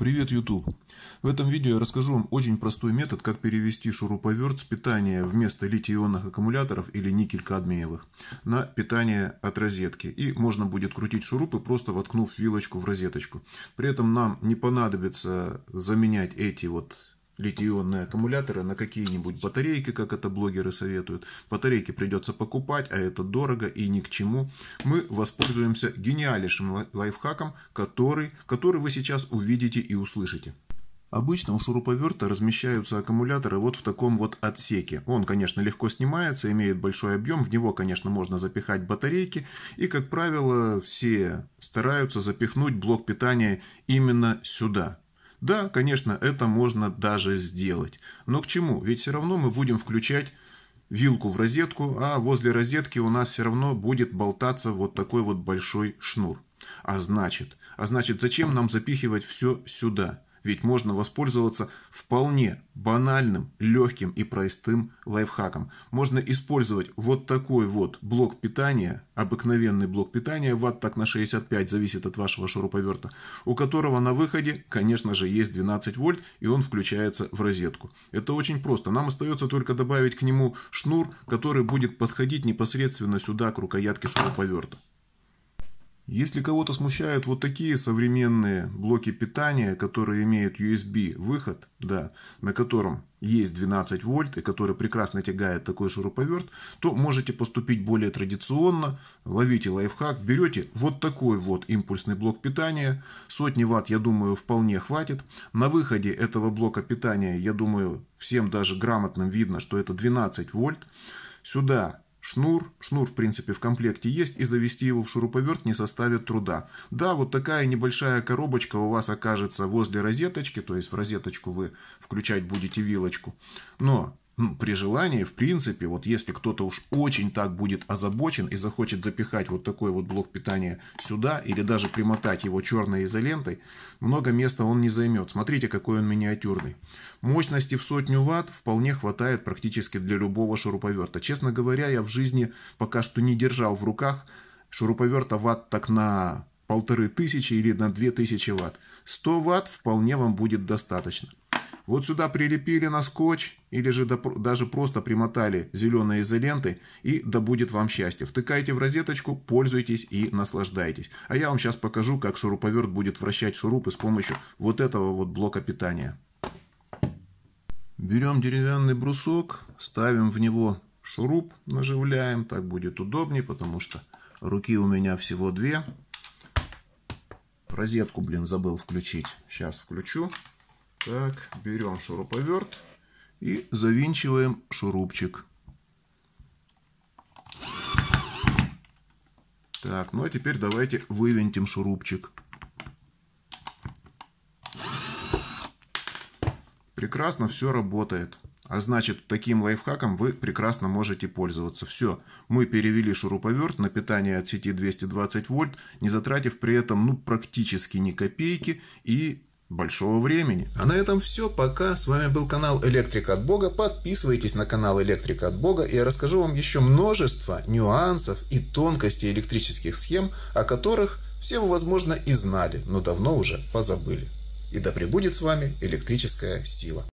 Привет, YouTube! В этом видео я расскажу вам очень простой метод, как перевести шуруповерт с питания вместо литий-ионных аккумуляторов или никель-кадмиевых на питание от розетки. И можно будет крутить шурупы, просто воткнув вилочку в розеточку. При этом нам не понадобится заменять эти вот литионные аккумуляторы на какие-нибудь батарейки, как это блогеры советуют. Батарейки придется покупать, а это дорого и ни к чему. Мы воспользуемся гениальнейшим лайфхаком, который, который вы сейчас увидите и услышите. Обычно у шуруповерта размещаются аккумуляторы вот в таком вот отсеке. Он, конечно, легко снимается, имеет большой объем, в него, конечно, можно запихать батарейки. И, как правило, все стараются запихнуть блок питания именно сюда. Да, конечно, это можно даже сделать. Но к чему? Ведь все равно мы будем включать вилку в розетку, а возле розетки у нас все равно будет болтаться вот такой вот большой шнур. А значит, а значит, зачем нам запихивать все сюда? Ведь можно воспользоваться вполне банальным, легким и простым лайфхаком. Можно использовать вот такой вот блок питания, обыкновенный блок питания, ватт так на 65, зависит от вашего шуруповерта, у которого на выходе, конечно же, есть 12 вольт, и он включается в розетку. Это очень просто. Нам остается только добавить к нему шнур, который будет подходить непосредственно сюда, к рукоятке шуруповерта. Если кого-то смущают вот такие современные блоки питания, которые имеют USB выход, да, на котором есть 12 вольт и который прекрасно тягает такой шуруповерт, то можете поступить более традиционно, ловите лайфхак, берете вот такой вот импульсный блок питания, сотни ватт, я думаю, вполне хватит. На выходе этого блока питания, я думаю, всем даже грамотным видно, что это 12 вольт. Сюда Шнур, шнур в принципе в комплекте есть, и завести его в шуруповерт не составит труда. Да, вот такая небольшая коробочка у вас окажется возле розеточки, то есть в розеточку вы включать будете вилочку. Но ну, при желании, в принципе, вот если кто-то уж очень так будет озабочен и захочет запихать вот такой вот блок питания сюда или даже примотать его черной изолентой, много места он не займет. Смотрите, какой он миниатюрный. Мощности в сотню ватт вполне хватает практически для любого шуруповерта. Честно говоря, я в жизни пока что не держал в руках шуруповерта ватт так на полторы тысячи или на две тысячи ватт. 100 ватт вполне вам будет достаточно. Вот сюда прилепили на скотч или же даже просто примотали зеленые изоленты и да будет вам счастье. Втыкайте в розеточку, пользуйтесь и наслаждайтесь. А я вам сейчас покажу, как шуруповерт будет вращать шурупы с помощью вот этого вот блока питания. Берем деревянный брусок, ставим в него шуруп, наживляем. Так будет удобнее, потому что руки у меня всего две. Розетку, блин, забыл включить. Сейчас включу. Так, берем шуруповерт и завинчиваем шурупчик. Так, ну а теперь давайте вывинтим шурупчик. Прекрасно все работает. А значит, таким лайфхаком вы прекрасно можете пользоваться. Все, мы перевели шуруповерт на питание от сети 220 вольт, не затратив при этом ну, практически ни копейки и большого времени. А на этом все. Пока. С вами был канал Электрик от Бога. Подписывайтесь на канал Электрик от Бога. И я расскажу вам еще множество нюансов и тонкостей электрических схем, о которых все вы, возможно, и знали, но давно уже позабыли. И да пребудет с вами электрическая сила.